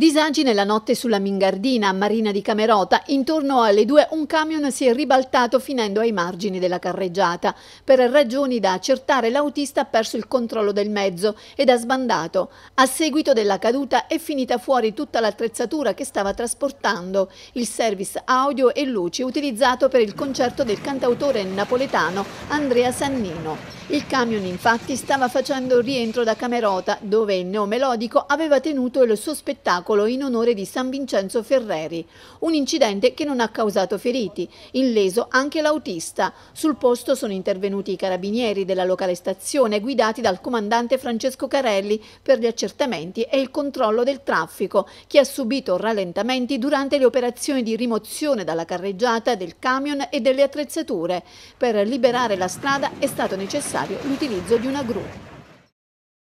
Disagi nella notte sulla Mingardina, a Marina di Camerota. Intorno alle due un camion si è ribaltato finendo ai margini della carreggiata. Per ragioni da accertare l'autista ha perso il controllo del mezzo ed ha sbandato. A seguito della caduta è finita fuori tutta l'attrezzatura che stava trasportando, il service audio e luci utilizzato per il concerto del cantautore napoletano Andrea Sannino. Il camion infatti stava facendo rientro da Camerota, dove il neomelodico aveva tenuto il suo spettacolo miracolo in onore di San Vincenzo Ferreri. Un incidente che non ha causato feriti, illeso anche l'autista. Sul posto sono intervenuti i carabinieri della locale stazione guidati dal comandante Francesco Carelli per gli accertamenti e il controllo del traffico che ha subito rallentamenti durante le operazioni di rimozione dalla carreggiata del camion e delle attrezzature. Per liberare la strada è stato necessario l'utilizzo di una gru.